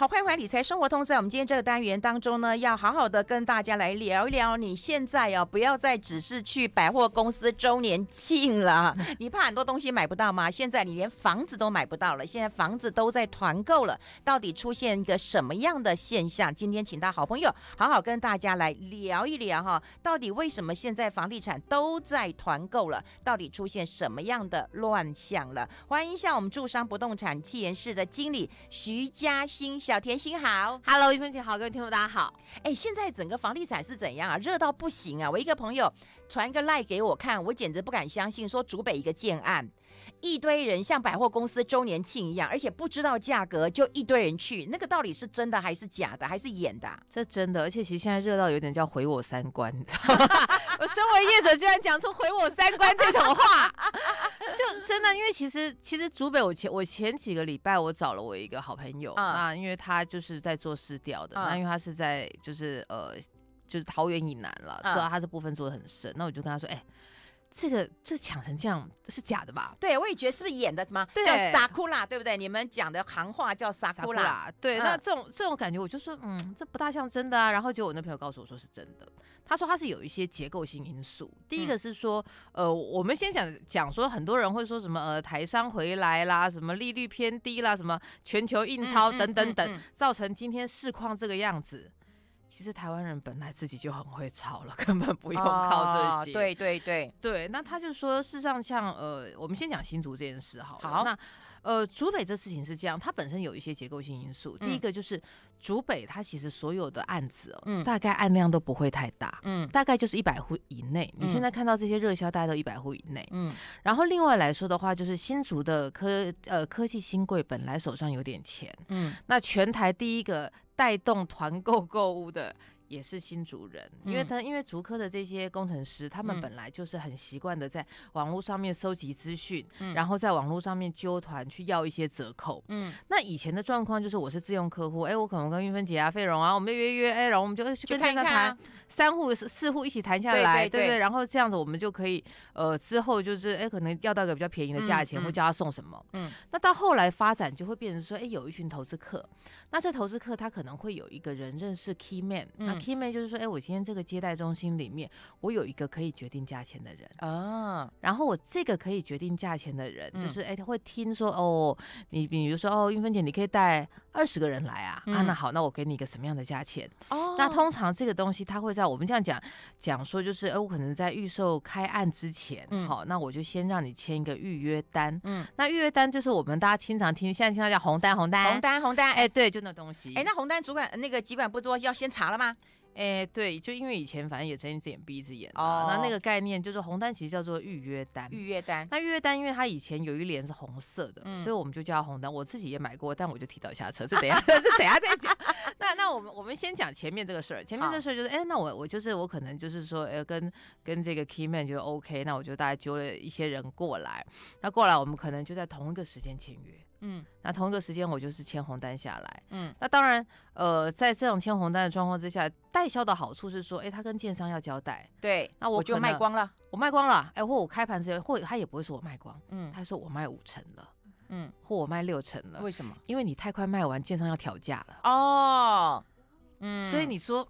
好，快快理财生活通》。在我们今天这个单元当中呢，要好好的跟大家来聊一聊，你现在啊，不要再只是去百货公司周年庆了，你怕很多东西买不到吗？现在你连房子都买不到了，现在房子都在团购了，到底出现一个什么样的现象？今天请到好朋友，好好跟大家来聊一聊哈，到底为什么现在房地产都在团购了？到底出现什么样的乱象了？欢迎一下我们住商不动产气言室的经理徐嘉欣。小甜心好，Hello，一分钱好，各位听众大家好。哎，现在整个房地产是怎样啊？热到不行啊！我一个朋友传一个 l i e 给我看，我简直不敢相信。说竹北一个建案，一堆人像百货公司周年庆一样，而且不知道价格，就一堆人去。那个到底是真的还是假的，还是演的？这真的，而且其实现在热到有点叫毁我三观。我身为业者，居然讲出毁我三观这种话。就真的，因为其实其实竹北，我前我前几个礼拜我找了我一个好朋友，那因为他就是在做市调的，那因为他是在就是呃就是桃园以南了，知道他这部分做的很深，那我就跟他说，哎。这个这抢成这样是假的吧？对，我也觉得是不是演的什么叫撒库拉，对不对？你们讲的行话叫撒库拉，对。那这种这种感觉，我就说，嗯，这不大像真的啊。然后果我那朋友告诉我说是真的，他说他是有一些结构性因素。第一个是说，呃，我们先讲讲说，很多人会说什么，呃，台商回来啦，什么利率偏低啦，什么全球印钞等等等，造成今天市况这个样子。其实台湾人本来自己就很会炒了，根本不用靠这些。对对对对，那他就说，事实上像呃，我们先讲新竹这件事了。好，那呃，竹北这事情是这样，它本身有一些结构性因素。第一个就是竹北，它其实所有的案子，嗯，大概案量都不会太大，嗯，大概就是一百户以内。你现在看到这些热销，大概都一百户以内，嗯。然后另外来说的话，就是新竹的科呃科技新贵本来手上有点钱，嗯，那全台第一个。带动团购购物的。也是新主人，因为他因为竹科的这些工程师，他们本来就是很习惯的在网络上面收集资讯，然后在网络上面纠团去要一些折扣。嗯，那以前的状况就是我是自用客户，哎，我可能跟玉芬姐啊、费荣啊，我们就约约，哎，然后我们就去跟他谈三户四户一起谈下来，对不对？然后这样子我们就可以，呃，之后就是哎，可能要到一个比较便宜的价钱，或叫他送什么。嗯，那到后来发展就会变成说，哎，有一群投资客，那这投资客他可能会有一个人认识 Key Man。k i m i 就是说，哎，我今天这个接待中心里面，我有一个可以决定价钱的人啊。然后我这个可以决定价钱的人，就是哎，他会听说哦，你比如说哦，运芬姐，你可以带二十个人来啊。啊，那好，那我给你一个什么样的价钱？哦。那通常这个东西，他会在我们这样讲讲说，就是哎，我可能在预售开案之前，好，那我就先让你签一个预约单。嗯。那预约单就是我们大家经常听现在听到叫红单，红单。红单，红单。哎，对，就那东西。哎，那红单主管那个籍管不说要先查了吗？哎，对，就因为以前反正也睁一只眼闭一只眼啊，那那个概念就是红单其实叫做预约单，预约单。那预约单，因为它以前有一联是红色的，所以我们就叫红单。我自己也买过，但我就提早下车，这等下这等下再讲。那那我们我们先讲前面这个事儿，前面这个事儿就是，哎，那我我就是我可能就是说，哎，跟跟这个 key man 就 OK，那我就大概揪了一些人过来，那过来我们可能就在同一个时间签约。嗯，那同一个时间我就是签红单下来。嗯，那当然，呃，在这种签红单的状况之下，代销的好处是说，哎，他跟建商要交代。对，那我就卖光了，我卖光了。哎，或我开盘时间，或他也不会说我卖光，嗯，他说我卖五成了，嗯，或我卖六成了。为什么？因为你太快卖完，建商要调价了。哦，嗯，所以你说。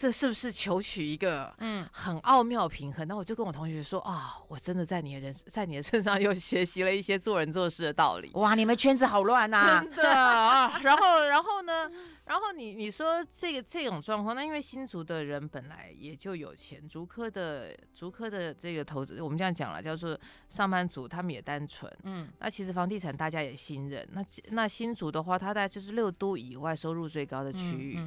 这是不是求取一个嗯很奥妙平衡？那我就跟我同学说啊，我真的在你的人在你的身上又学习了一些做人做事的道理。哇，你们圈子好乱呐！真的啊。然后，然后呢？然后你你说这个这种状况，那因为新竹的人本来也就有钱，竹科的竹科的这个投资，我们这样讲了，叫做上班族，他们也单纯。嗯。那其实房地产大家也信任。那那新竹的话，它概就是六都以外收入最高的区域。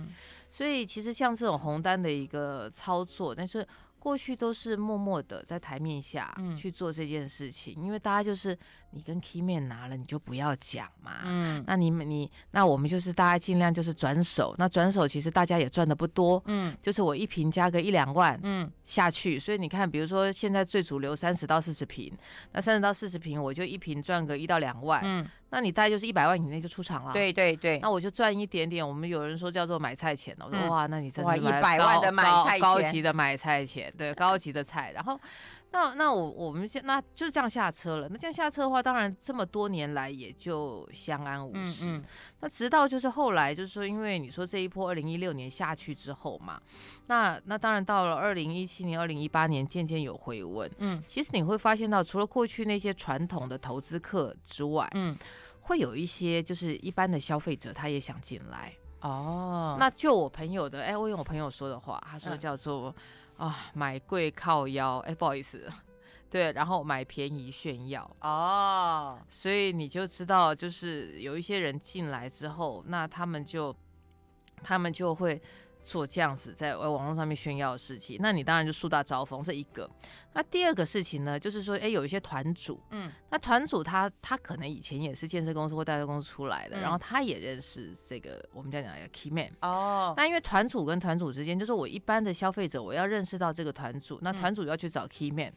所以其实像这种红单的一个操作，但是过去都是默默的在台面下去做这件事情，因为大家就是你跟 Keyman 拿了，你就不要讲嘛。嗯。那你们你那我们就是大家尽量就是转手，那转手其实大家也赚的不多。嗯。就是我一瓶加个一两万，嗯，下去。所以你看，比如说现在最主流三十到四十瓶，那三十到四十瓶我就一瓶赚个一到两万，嗯。那你大概就是一百万以内就出场了，对对对。那我就赚一点点，我们有人说叫做买菜钱我说哇，那你真是一百万的买菜高级的买菜钱，对，高级的菜，然后。那那我我们现那就是这样下车了。那这样下车的话，当然这么多年来也就相安无事。那直到就是后来，就是说，因为你说这一波二零一六年下去之后嘛，那那当然到了二零一七年、二零一八年渐渐有回温。嗯，其实你会发现到，除了过去那些传统的投资客之外，嗯，会有一些就是一般的消费者他也想进来。哦，那就我朋友的，哎，我用我朋友说的话，他说叫做。啊，买贵靠腰，哎，不好意思，对，然后买便宜炫耀哦，所以你就知道，就是有一些人进来之后，那他们就，他们就会。做这样子在网络上面炫耀的事情，那你当然就树大招风，是一个。那第二个事情呢，就是说，哎，有一些团主，嗯，那团主他他可能以前也是建设公司或代销公司出来的，然后他也认识这个我们叫讲个 key man 哦。那因为团主跟团主之间，就是我一般的消费者，我要认识到这个团主，那团主要去找 key man，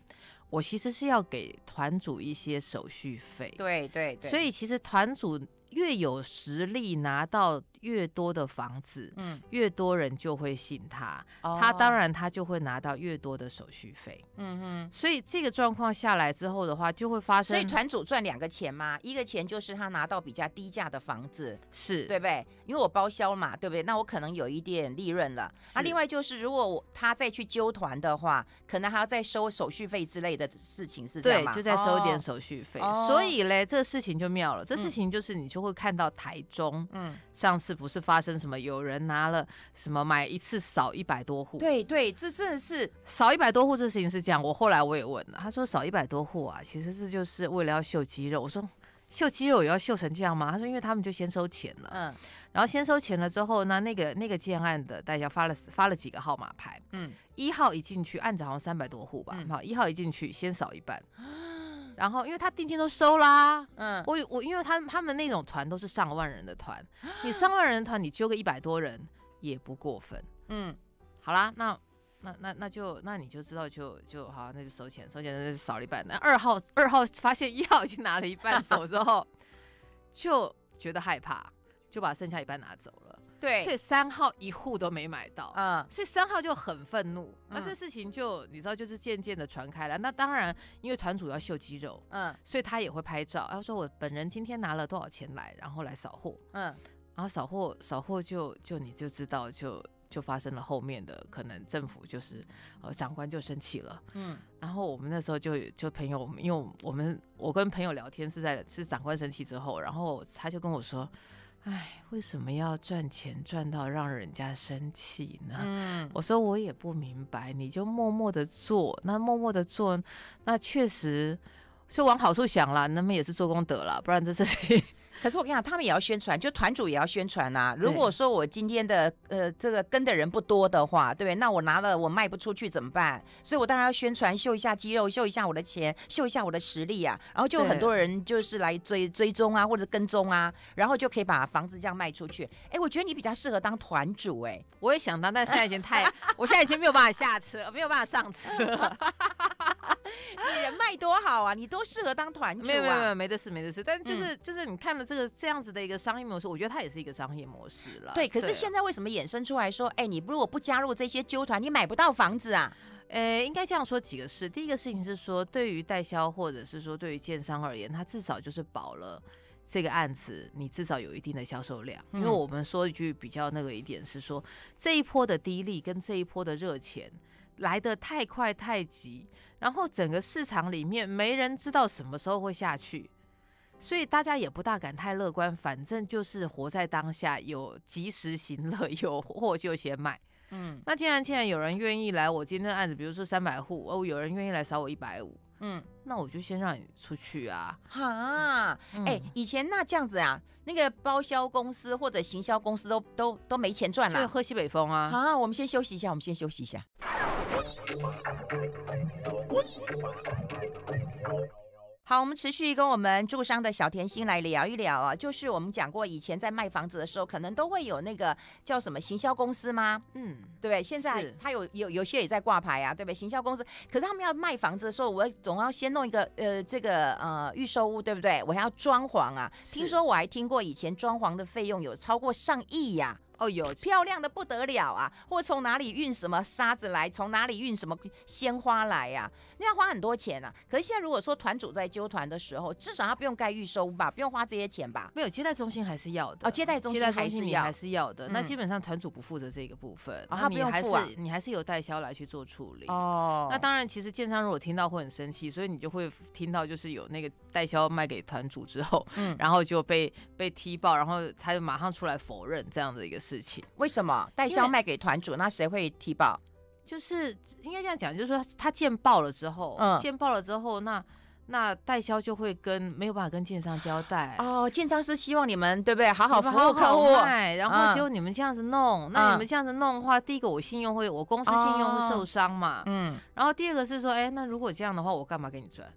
我其实是要给团主一些手续费。对对对，所以其实团主。越有实力拿到越多的房子，嗯，越多人就会信他，他当然他就会拿到越多的手续费，嗯哼。所以这个状况下来之后的话，就会发生。所以团主赚两个钱嘛，一个钱就是他拿到比较低价的房子，是对不对？因为我包销嘛，对不对？那我可能有一点利润了。那另外就是，如果我他再去揪团的话，可能还要再收手续费之类的事情，是这样吗？就再收一点手续费。所以嘞，这个事情就妙了。这事情就是你说。会看到台中，嗯，上次不是发生什么有人拿了什么买一次少一百多户，对对，这真的是少一百多户，这事情是这样。我后来我也问了，他说少一百多户啊，其实这就是为了要秀肌肉。我说秀肌肉也要秀成这样吗？他说因为他们就先收钱了，嗯，然后先收钱了之后，那那个那个建案的，大家发了发了几个号码牌，嗯，一号一进去，案子好像三百多户吧，好、一号一进去，先少一半。然后，因为他定金都收啦，嗯，我我，因为他他们那种团都是上万人的团，你上万人团，你揪个一百多人也不过分，嗯，好啦，那那那那就那你就知道就就好，那就收钱，收钱那就少一半。那二号二号发现一号已经拿了一半走之后，就觉得害怕，就把剩下一半拿走。对，所以三号一户都没买到，嗯，所以三号就很愤怒，那这事情就你知道，就是渐渐的传开了。那当然，因为团主要秀肌肉，嗯，所以他也会拍照，他说我本人今天拿了多少钱来，然后来扫货，嗯，然后扫货扫货就就你就知道就就发生了后面的可能政府就是呃长官就生气了，嗯，然后我们那时候就就朋友因为我们我跟朋友聊天是在是长官生气之后，然后他就跟我说。唉，为什么要赚钱赚到让人家生气呢？我说我也不明白，你就默默的做，那默默的做，那确实就往好处想了，那么也是做功德了，不然这事情。可是我跟你讲，他们也要宣传，就团主也要宣传呐。如果说我今天的呃这个跟的人不多的话，对不对？那我拿了我卖不出去怎么办？所以我当然要宣传，秀一下肌肉，秀一下我的钱，秀一下我的实力啊。然后就很多人就是来追追踪啊，或者跟踪啊，然后就可以把房子这样卖出去。哎，我觉得你比较适合当团主。哎，我也想当，但是现在已经太，我现在已经没有办法下车，没有办法上车。你人脉多好啊，你多适合当团主。没有没有没有，没得事没得事。但是就是就是你看了这。这这样子的一个商业模式，我觉得它也是一个商业模式了。对，可是现在为什么衍生出来说，哎，你如果不加入这些纠团，你买不到房子啊？诶，应该这样说几个事。第一个事情是说，对于代销或者是说对于建商而言，他至少就是保了这个案子，你至少有一定的销售量。因为我们说一句比较那个一点是说，这一波的低利跟这一波的热钱来的太快太急，然后整个市场里面没人知道什么时候会下去。所以大家也不大敢太乐观，反正就是活在当下，有及时行乐，有货就先买。嗯，那既然既然有人愿意来，我今天的案子，比如说三百户，哦，有人愿意来少我一百五，嗯，那我就先让你出去啊。哈，哎，以前那这样子啊，那个包销公司或者行销公司都都都没钱赚了，喝西北风啊。好，我们先休息一下，我们先休息一下。好，我们持续跟我们住商的小甜心来聊一聊啊，就是我们讲过以前在卖房子的时候，可能都会有那个叫什么行销公司吗？嗯，对，现在他有有有些也在挂牌啊，对不对？行销公司，可是他们要卖房子的时候，我总要先弄一个呃这个呃预售屋，对不对？我还要装潢啊，听说我还听过以前装潢的费用有超过上亿呀。哦呦，漂亮的不得了啊！或从哪里运什么沙子来，从哪里运什么鲜花来呀？那要花很多钱啊。可是现在如果说团主在揪团的时候，至少他不用盖预收吧，不用花这些钱吧？没有，接待中心还是要的哦，接待中心还是要还是要的。那基本上团主不负责这个部分，他不用付啊。你还是有代销来去做处理哦。那当然，其实建商如果听到会很生气，所以你就会听到就是有那个代销卖给团主之后，嗯，然后就被被踢爆，然后他就马上出来否认这样的一个事。事情为什么代销卖给团主？那谁会踢爆？就是应该这样讲，就是说他见报了之后，嗯，见报了之后，那那代销就会跟没有办法跟建商交代哦。建商是希望你们对不对？好好服务客户，然后结果你们这样子弄，那你们这样子弄的话，第一个我信用会，我公司信用会受伤嘛，嗯。然后第二个是说，哎，那如果这样的话，我干嘛给你赚？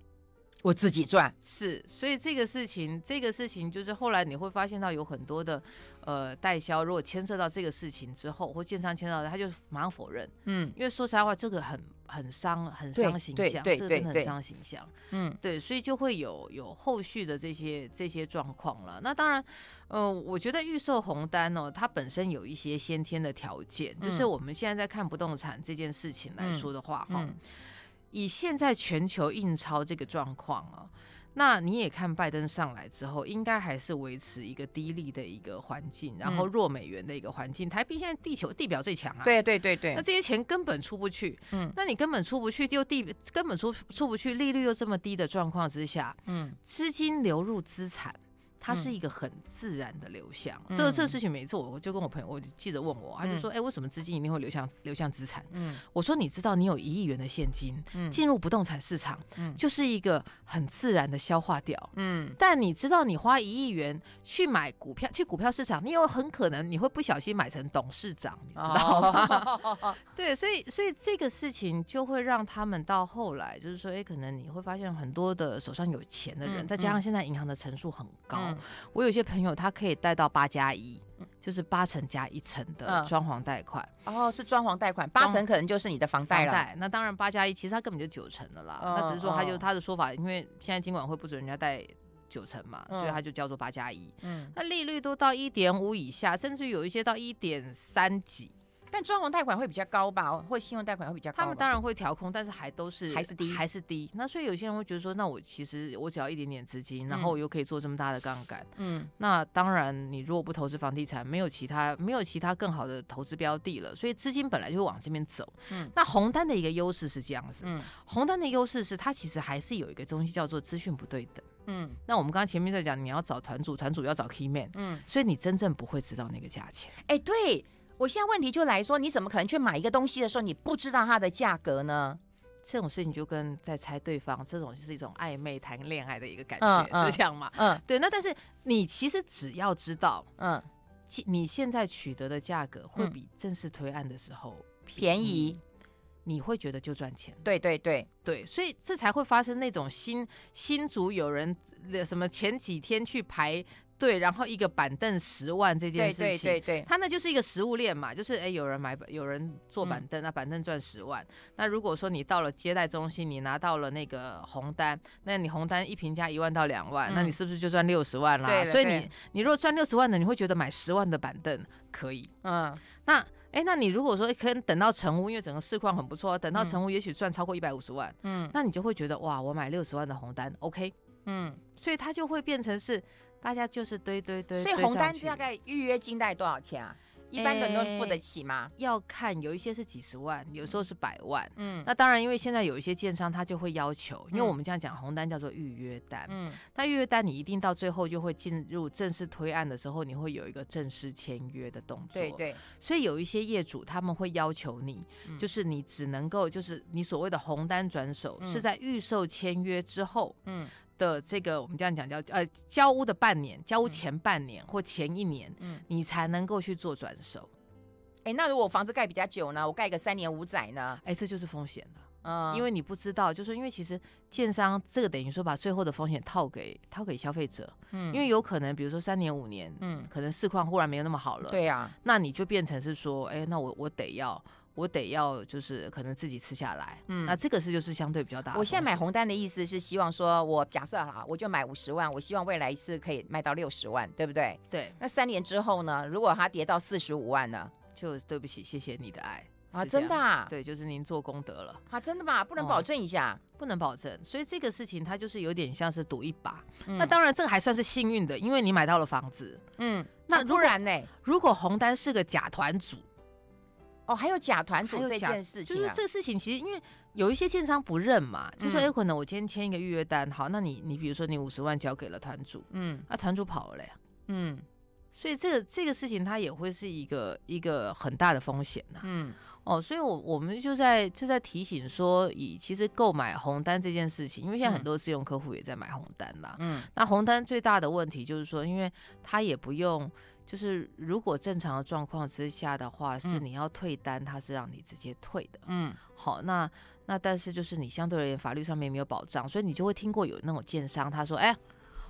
我自己赚。是，所以这个事情，这个事情就是后来你会发现到有很多的。呃，代销如果牵涉到这个事情之后，或券商牵涉到，他就马上否认。嗯，因为说实在话，这个很很伤，很伤形象，这个真的很伤形象。嗯，对，所以就会有有后续的这些这些状况了。那当然，呃，我觉得预售红单哦，它本身有一些先天的条件，就是我们现在在看不动产这件事情来说的话，哈，以现在全球印钞这个状况啊。那你也看拜登上来之后，应该还是维持一个低利的一个环境，然后弱美元的一个环境。台币现在地球地表最强啊！对对对对，那这些钱根本出不去，嗯，那你根本出不去，就地根本出出不去，利率又这么低的状况之下，嗯，资金流入资产。它是一个很自然的流向，这个这个事情，每一次我就跟我朋友，我记者问我，他就说：“哎，为什么资金一定会流向流向资产？”我说：“你知道，你有一亿元的现金进入不动产市场，就是一个很自然的消化掉。嗯，但你知道，你花一亿元去买股票，去股票市场，你有很可能你会不小心买成董事长，你知道吗？对，所以所以这个事情就会让他们到后来，就是说，哎，可能你会发现很多的手上有钱的人，再加上现在银行的成数很高。”我有些朋友他可以贷到八加一，就是八成加一成的装潢贷款。哦，是装潢贷款，八成可能就是你的房贷。那当然，八加一其实它根本就九成的啦。那只是说，他就他的说法，因为现在金管会不准人家贷九成嘛，所以他就叫做八加一。那利率都到一点五以下，甚至有一些到一点三几。但专红贷款会比较高吧？或信用贷款会比较高。他们当然会调控，但是还都是还是低，还是低。那所以有些人会觉得说，那我其实我只要一点点资金，然后我又可以做这么大的杠杆。嗯，那当然你如果不投资房地产，没有其他没有其他更好的投资标的了。所以资金本来就会往这边走。嗯，那红单的一个优势是这样子。嗯，红单的优势是它其实还是有一个东西叫做资讯不对等。嗯，那我们刚刚前面在讲，你要找团组，团主要找 key man。嗯，所以你真正不会知道那个价钱。哎，对。我现在问题就来说，你怎么可能去买一个东西的时候，你不知道它的价格呢？这种事情就跟在猜对方，这种就是一种暧昧谈恋爱的一个感觉，是这样吗？嗯，对。那但是你其实只要知道，嗯，你现在取得的价格会比正式推案的时候便宜，你会觉得就赚钱。对对对对，所以这才会发生那种新新族有人什么前几天去排。对，然后一个板凳十万这件事情，对对对对，它那就是一个食物链嘛，就是哎，有人买，有人坐板凳啊，板凳赚十万。那如果说你到了接待中心，你拿到了那个红单，那你红单一平价一万到两万，那你是不是就赚六十万啦？对，所以你你如果赚六十万的，你会觉得买十万的板凳可以。嗯，那哎，那你如果说可以等到成屋，因为整个市况很不错，等到成屋也许赚超过一百五十万，嗯，那你就会觉得哇，我买六十万的红单，OK，嗯，所以它就会变成是。大家就是堆堆堆，所以红单大概预约金贷多少钱啊？一般的都付得起吗？要看有一些是几十万，有时候是百万。嗯，那当然，因为现在有一些建商他就会要求，因为我们这样讲，红单叫做预约单。嗯，那预约单你一定到最后就会进入正式推案的时候，你会有一个正式签约的动作。对对。所以有一些业主他们会要求你，就是你只能够就是你所谓的红单转手是在预售签约之后。嗯。的这个我们这样讲叫呃交屋的半年，交屋前半年或前一年，嗯，你才能够去做转手。哎，那如果房子盖比较久呢？我盖个三年五载呢？哎，这就是风险了，嗯，因为你不知道，就是因为其实建商这个等于说把最后的风险套给套给消费者，嗯，因为有可能比如说三年五年，嗯，可能市况忽然没有那么好了，对呀，那你就变成是说，哎，那我我得要。我得要就是可能自己吃下来，嗯，那这个事就是相对比较大。我现在买红单的意思是希望说，我假设哈，我就买五十万，我希望未来一次可以卖到六十万，对不对？对。那三年之后呢？如果它跌到四十五万呢？就对不起，谢谢你的爱啊！真的？啊，对，就是您做功德了啊！真的吗？不能保证一下？不能保证。所以这个事情它就是有点像是赌一把。那当然这个还算是幸运的，因为你买到了房子。嗯。那不然呢？如果红单是个假团主？哦，还有假团主这件事情，就是这个事情，其实因为有一些建商不认嘛，就说有可能我今天签一个预约单，好，那你你比如说你五十万交给了团主，嗯，那团主跑了嘞，嗯，所以这个这个事情它也会是一个一个很大的风险呐，嗯，哦，所以我我们就在就在提醒说，以其实购买红单这件事情，因为现在很多自用客户也在买红单啦，嗯，那红单最大的问题就是说，因为它也不用。就是如果正常的状况之下的话，是你要退单，他是让你直接退的。嗯，好，那那但是就是你相对而言法律上面没有保障，所以你就会听过有那种建商，他说：“哎，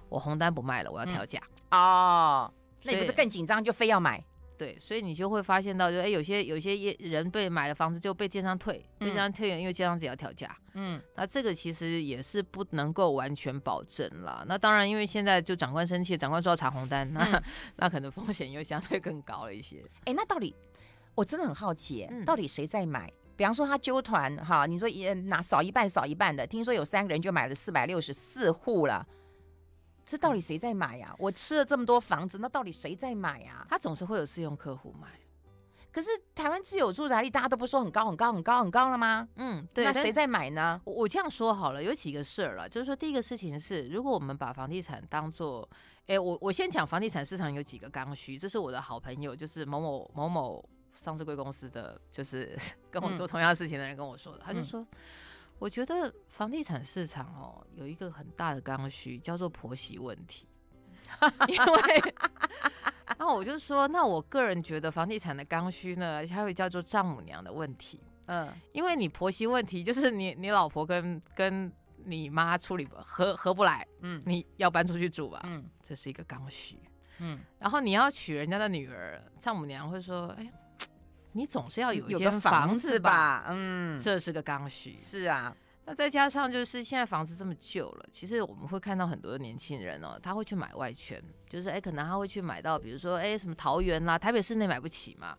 我红单不卖了，我要调价。”哦，那也不是更紧张就非要买。对，所以你就会发现到，就哎，有些有些人被买了房子就被建商退，被建商退，因为建商只要调价，嗯，那这个其实也是不能够完全保证了。那当然，因为现在就长官生气，长官说要查红单，那那可能风险又相对更高了一些。哎，那到底我真的很好奇，到底谁在买？比方说他揪团哈，你说也拿少一半少一半的，听说有三个人就买了四百六十四户了。这到底谁在买呀？我吃了这么多房子，那到底谁在买呀？他总是会有试用客户买。可是台湾自有住宅率大家都不说很高很高很高很高了吗？嗯，对。那谁在买呢？我我这样说好了，有几个事儿了，就是说第一个事情是，如果我们把房地产当做，哎，我我先讲房地产市场有几个刚需，这是我的好朋友，就是某某某某上市贵公司的，就是 跟我做同样事情的人跟我说的，他就说。我觉得房地产市场哦，有一个很大的刚需叫做婆媳问题，因为，那我就说，那我个人觉得房地产的刚需呢，还有叫做丈母娘的问题，嗯，因为你婆媳问题就是你你老婆跟跟你妈处理不合合不来，嗯，你要搬出去住吧，嗯，这是一个刚需，嗯，然后你要娶人家的女儿，丈母娘会说，哎。你总是要有一间房子吧，嗯，这是个刚需。是啊，那再加上就是现在房子这么旧了，其实我们会看到很多年轻人哦，他会去买外圈，就是哎，可能他会去买到，比如说哎，什么桃园啦，台北市内买不起嘛。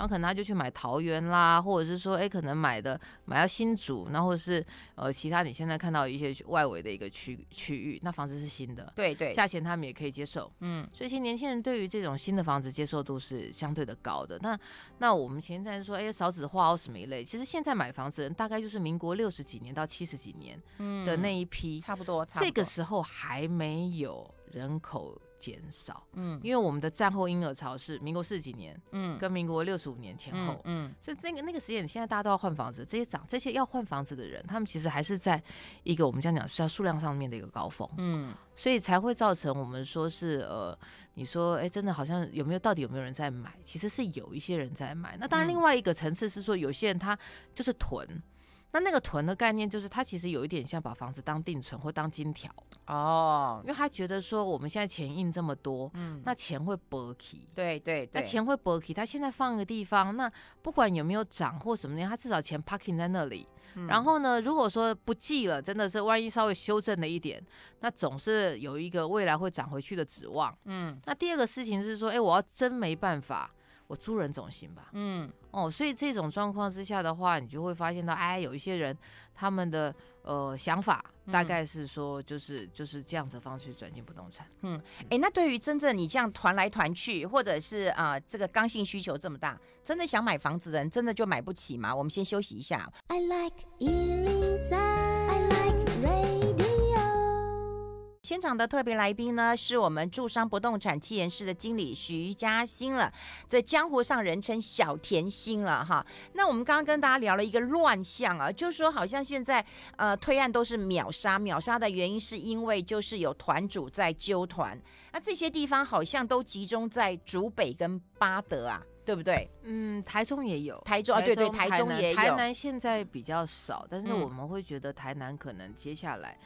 然后可能他就去买桃园啦，或者是说，哎，可能买的买到新竹，然后是呃其他你现在看到一些外围的一个区区域，那房子是新的，对对，价钱他们也可以接受，嗯，所以其实年轻人对于这种新的房子接受度是相对的高的。那那我们前一阵说，哎，少子化或什么一类，其实现在买房子人大概就是民国六十几年到七十几年的那一批，差不多，这个时候还没有人口。减少，嗯，因为我们的战后婴儿潮是民国四几年，嗯，跟民国六十五年前后，嗯，所以那个那个时间，现在大家都要换房子，这些长这些要换房子的人，他们其实还是在一个我们这样讲是要数量上面的一个高峰，嗯，所以才会造成我们说是呃，你说哎，真的好像有没有到底有没有人在买？其实是有一些人在买，那当然另外一个层次是说，有些人他就是囤。那那个囤的概念，就是它其实有一点像把房子当定存或当金条哦，因为他觉得说我们现在钱印这么多，嗯，那钱会崩起，对对对，那钱会崩起，他现在放一个地方，那不管有没有涨或什么的，他至少钱 parking 在那里。然后呢，如果说不记了，真的是万一稍微修正了一点，那总是有一个未来会涨回去的指望。嗯，那第二个事情是说，哎，我要真没办法，我租人总行吧？嗯。哦，所以这种状况之下的话，你就会发现到，哎，有一些人他们的呃想法大概是说，就是就是这样子方式转进不动产。嗯，哎，那对于真正你这样团来团去，或者是啊这个刚性需求这么大，真的想买房子的人，真的就买不起吗？我们先休息一下。I like like 现场的特别来宾呢，是我们筑商不动产七研师的经理徐嘉欣了，在江湖上人称小甜心了哈。那我们刚刚跟大家聊了一个乱象啊，就是说好像现在呃推案都是秒杀，秒杀的原因是因为就是有团主在揪团，那这些地方好像都集中在竹北跟巴德啊，对不对？嗯，台中也有，台中啊，对对，台中也有，台南现在比较少，但是我们会觉得台南可能接下来。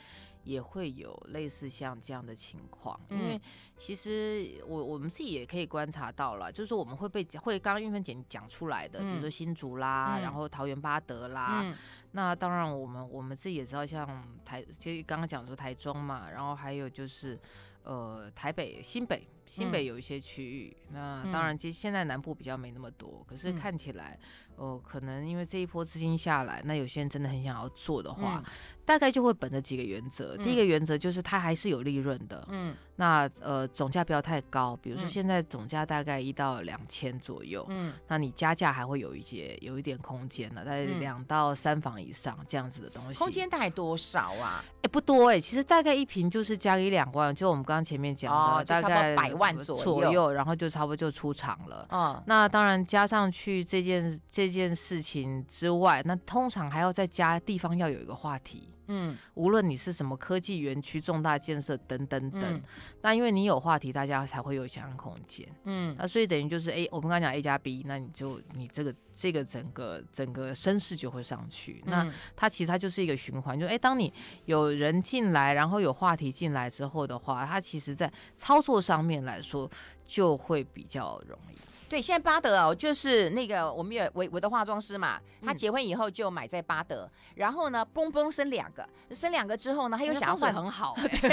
也会有类似像这样的情况，因为其实我我们自己也可以观察到了，就是我们会被会刚刚运分姐讲出来的，比如说新竹啦，然后桃园八德啦。那当然，我们我们自己也知道，像台，其实刚刚讲出台中嘛，然后还有就是，呃，台北新北新北有一些区域。那当然，其实现在南部比较没那么多，可是看起来，哦，可能因为这一波资金下来，那有些人真的很想要做的话，大概就会本着几个原则。第一个原则就是它还是有利润的。嗯。那呃总价不要太高，比如说现在总价大概一到两千左右，嗯，那你加价还会有一些有一点空间的，在两到三房以上这样子的东西，空间大概多少啊？哎不多哎，其实大概一平就是加一两万，就我们刚刚前面讲的大概百万左右，然后就差不多就出场了。嗯，那当然加上去这件这件事情之外，那通常还要再加地方要有一个话题。嗯，无论你是什么科技园区、重大建设等等等，那因为你有话题，大家才会有想象空间。嗯，那所以等于就是，A，我们刚刚讲 A 加 B，那你就你这个这个整个整个声势就会上去。那它其实它就是一个循环，就哎，当你有人进来，然后有话题进来之后的话，它其实在操作上面来说就会比较容易。对，现在巴德哦，就是那个我们有我我的化妆师嘛，他结婚以后就买在巴德，然后呢，嘣嘣生两个，生两个之后呢，他又想要换，很好，对，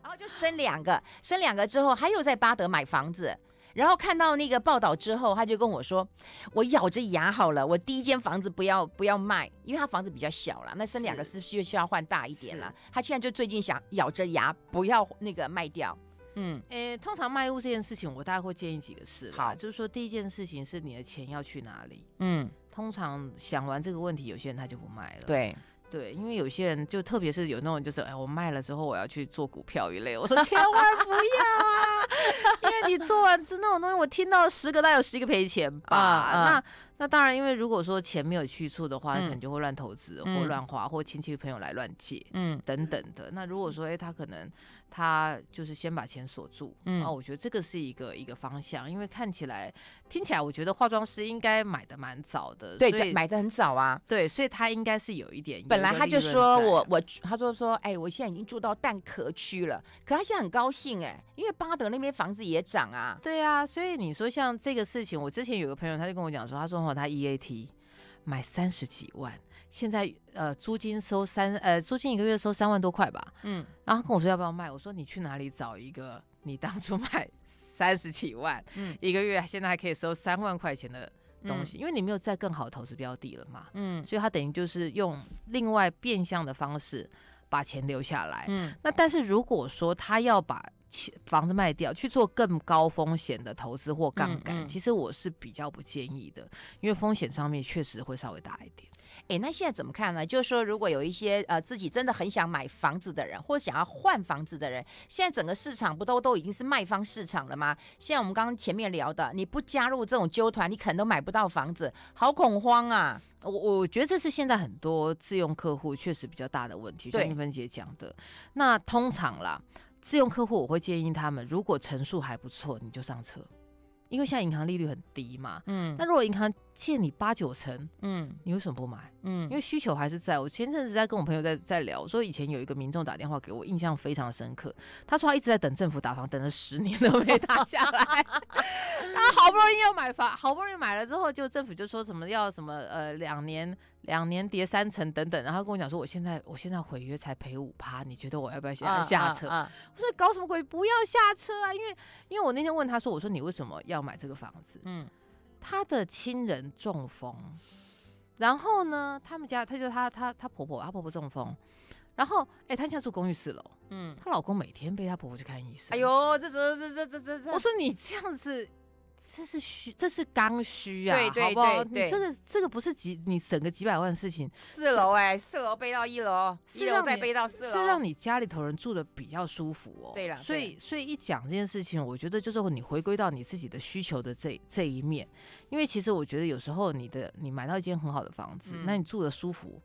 然后就生两个，生两个之后，他又在巴德买房子，然后看到那个报道之后，他就跟我说，我咬着牙好了，我第一间房子不要不要卖，因为他房子比较小了，那生两个是不是需要换大一点了？他现在就最近想咬着牙不要那个卖掉。嗯，诶，通常卖屋这件事情，我大概会建议几个事。好，就是说第一件事情是你的钱要去哪里。嗯，通常想完这个问题，有些人他就不卖了。对，对，因为有些人就特别是有那种就是，哎，我卖了之后我要去做股票一类，我说千万不要啊。因为你做完之那种东西，我听到十个，大概有十一个赔钱吧。那那当然，因为如果说钱没有去处的话，可能就会乱投资或乱花，或亲戚朋友来乱借，嗯，等等的。那如果说，哎，他可能他就是先把钱锁住，啊，我觉得这个是一个一个方向。因为看起来听起来，我觉得化妆师应该买的蛮早的，对，买的很早啊，对，所以他应该是有一点。本来他就说我我他说说，哎，我现在已经住到蛋壳区了，可他现在很高兴，哎，因为巴德那边。房子也涨啊，对啊，所以你说像这个事情，我之前有个朋友他就跟我讲说，他说哦，他 EAT 买三十几万，现在呃租金收三呃租金一个月收三万多块吧，嗯，然后跟我说要不要卖，我说你去哪里找一个你当初买 三十几万，嗯，一个月现在还可以收三万块钱的东西，因为你没有再更好的投资标的了嘛，嗯，所以他等于就是用另外变相的方式把钱留下来，嗯，那但是如果说他要把房子卖掉去做更高风险的投资或杠杆，其实我是比较不建议的，因为风险上面确实会稍微大一点。哎，那现在怎么看呢？就是说，如果有一些呃自己真的很想买房子的人，或者想要换房子的人，现在整个市场不都都已经是卖方市场了吗？现在我们刚刚前面聊的，你不加入这种纠团，你可能都买不到房子，好恐慌啊！我我觉得这是现在很多自用客户确实比较大的问题，就玉芬姐讲的。那通常啦。自用客户，我会建议他们，如果成数还不错，你就上车，因为现在银行利率很低嘛。嗯，那如果银行借你八九成，嗯，你为什么不买？嗯，因为需求还是在我前阵子在跟我朋友在在聊，说以前有一个民众打电话给我，印象非常深刻，他说他一直在等政府打房，等了十年都没打下来。他好不容易要买房，好不容易买了之后，就政府就说什么要什么呃两年两年叠三层等等，然后跟我讲说我现在我现在毁约才赔五趴，你觉得我要不要先下车？我说搞什么鬼？不要下车啊！因为因为我那天问他说，我说你为什么要买这个房子？嗯，他的亲人中风，然后呢，他们家他就他他他婆婆，他婆婆中风，然后哎，他在住公寓四楼，嗯，她老公每天背她婆婆去看医生。哎呦，这这这这这这，我说你这样子。这是需，这是刚需啊，好不好？你这个这个不是几你省个几百万的事情。四楼哎，四楼背到一楼，一楼再背到四楼，是让你家里头人住的比较舒服哦。对了，所以所以一讲这件事情，我觉得就是你回归到你自己的需求的这这一面，因为其实我觉得有时候你的你买到一间很好的房子，那你住的舒服，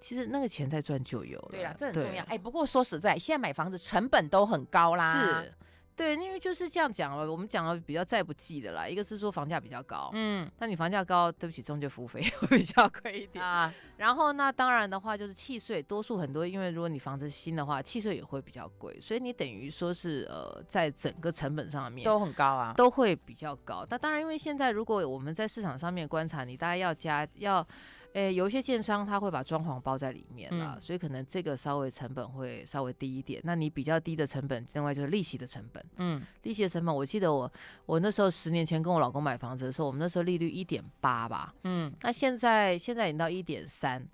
其实那个钱在赚就有了。对啊，这很重要。哎，不过说实在，现在买房子成本都很高啦。是。对，因为就是这样讲了，我们讲了比较再不济的啦，一个是说房价比较高，嗯，那你房价高，对不起，中介服务费会比较贵一点啊。然后那当然的话就是契税，多数很多，因为如果你房子新的话，契税也会比较贵，所以你等于说是呃，在整个成本上面都很高啊，都会比较高。那当然，因为现在如果我们在市场上面观察，你大概要加要。诶，有一些建商他会把装潢包在里面了，所以可能这个稍微成本会稍微低一点。那你比较低的成本，另外就是利息的成本。嗯，利息的成本，我记得我我那时候十年前跟我老公买房子的时候，我们那时候利率一点八吧。嗯，那现在现在已经到一点三。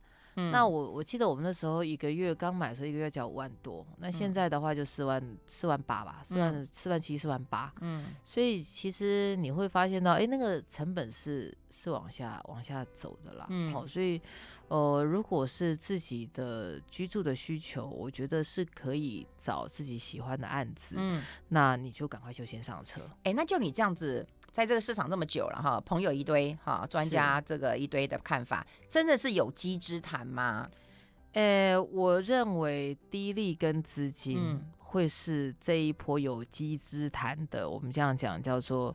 那我我记得我们那时候一个月刚买的时候，一个月交五万多，那现在的话就四万四万八吧，四万四万七四万八。嗯，所以其实你会发现到，哎，那个成本是是往下往下走的啦。嗯，好，所以呃，如果是自己的居住的需求，我觉得是可以找自己喜欢的案子。嗯，那你就赶快就先上车。哎，那就你这样子。在这个市场这么久了哈，朋友一堆哈，专家这个一堆的看法，真的是有机之谈吗？呃，我认为低利跟资金。会是这一波有机之谈的，我们这样讲叫做，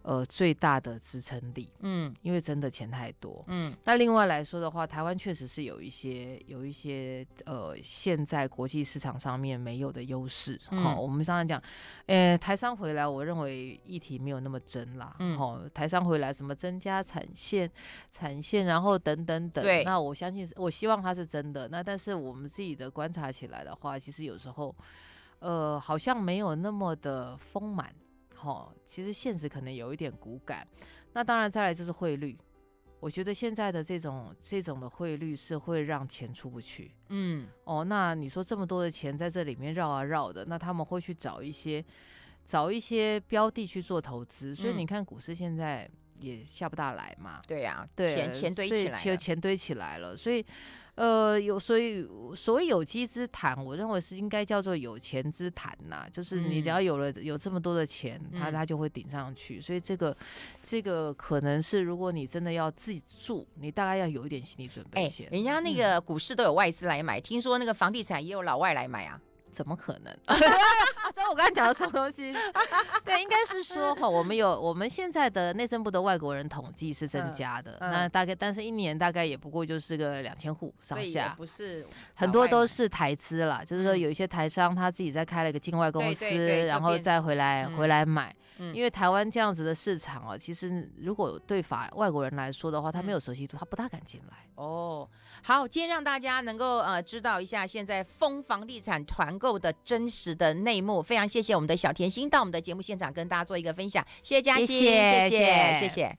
呃，最大的支撑力，嗯，因为真的钱太多，嗯，那另外来说的话，台湾确实是有一些有一些呃，现在国际市场上面没有的优势，好，我们上来讲，呃，台商回来，我认为议题没有那么真啦，嗯，好，台商回来什么增加产线，产线，然后等等等，对，那我相信，我希望它是真的，那但是我们自己的观察起来的话，其实有时候。呃，好像没有那么的丰满，哈，其实现实可能有一点骨感。那当然，再来就是汇率，我觉得现在的这种这种的汇率是会让钱出不去。嗯，哦，那你说这么多的钱在这里面绕啊绕的，那他们会去找一些找一些标的去做投资，所以你看股市现在也下不大来嘛。对呀，对，钱钱堆起来，钱堆起来了，所以。呃，有所以所谓有机之谈，我认为是应该叫做有钱之谈呐，就是你只要有了有这么多的钱，它它就会顶上去。所以这个这个可能是，如果你真的要自己住，你大概要有一点心理准备一些。人家那个股市都有外资来买，听说那个房地产也有老外来买啊。怎么可能？所以，我刚才讲的什么东西？对，应该是说哈，我们有我们现在的内政部的外国人统计是增加的，那大概，但是一年大概也不过就是个两千户上下，不是很多都是台资啦，就是说有一些台商他自己在开了个境外公司，然后再回来回来买。因为台湾这样子的市场哦，其实如果对法外国人来说的话，他没有熟悉度，他不大敢进来。哦，好，今天让大家能够呃知道一下现在封房地产团购的真实的内幕，非常谢谢我们的小甜心到我们的节目现场跟大家做一个分享，谢谢嘉欣，谢谢谢谢。